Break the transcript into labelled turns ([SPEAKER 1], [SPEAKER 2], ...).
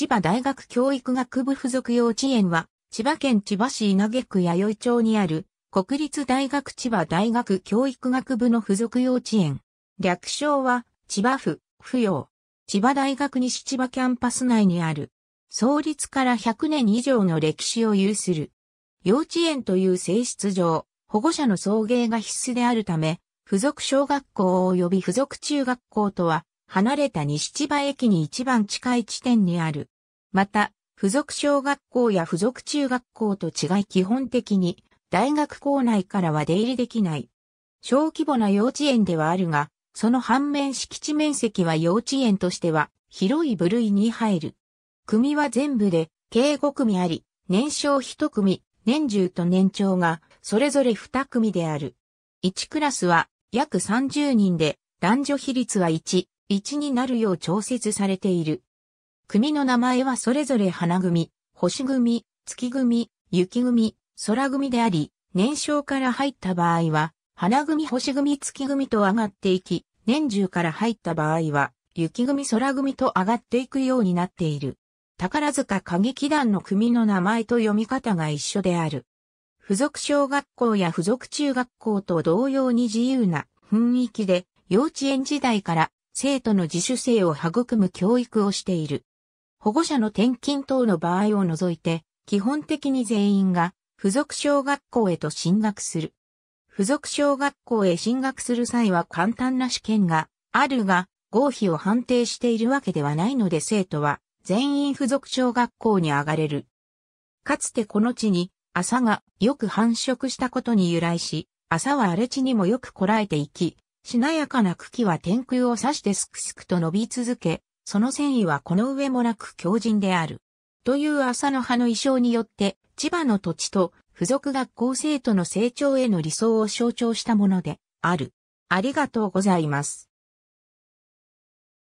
[SPEAKER 1] 千葉大学教育学部附属幼稚園は、千葉県千葉市稲毛区弥生町にある、国立大学千葉大学教育学部の附属幼稚園。略称は、千葉府、府陽。千葉大学西千葉キャンパス内にある。創立から100年以上の歴史を有する。幼稚園という性質上、保護者の送迎が必須であるため、付属小学校及び附属中学校とは離れた西千葉駅に一番近い地点にある。また、付属小学校や付属中学校と違い基本的に大学校内からは出入りできない。小規模な幼稚園ではあるが、その反面敷地面積は幼稚園としては広い部類に入る。組は全部で計5組あり、年少1組、年中と年長がそれぞれ2組である。1クラスは約30人で男女比率は1、1になるよう調節されている。組の名前はそれぞれ花組、星組、月組、雪組、空組であり、年少から入った場合は、花組、星組、月組と上がっていき、年中から入った場合は、雪組、空組と上がっていくようになっている。宝塚歌劇団の組の名前と読み方が一緒である。付属小学校や付属中学校と同様に自由な雰囲気で、幼稚園時代から生徒の自主性を育む教育をしている。保護者の転勤等の場合を除いて、基本的に全員が付属小学校へと進学する。付属小学校へ進学する際は簡単な試験があるが、合否を判定しているわけではないので生徒は全員付属小学校に上がれる。かつてこの地に朝がよく繁殖したことに由来し、朝は荒れ地にもよくこらえていき、しなやかな茎は天空を刺してすくすくと伸び続け、その繊維はこの上もなく強靭である。という朝の葉の意匠によって、千葉の土地と付属学校生徒の成長への理想を象徴したものである。ありがとうございます。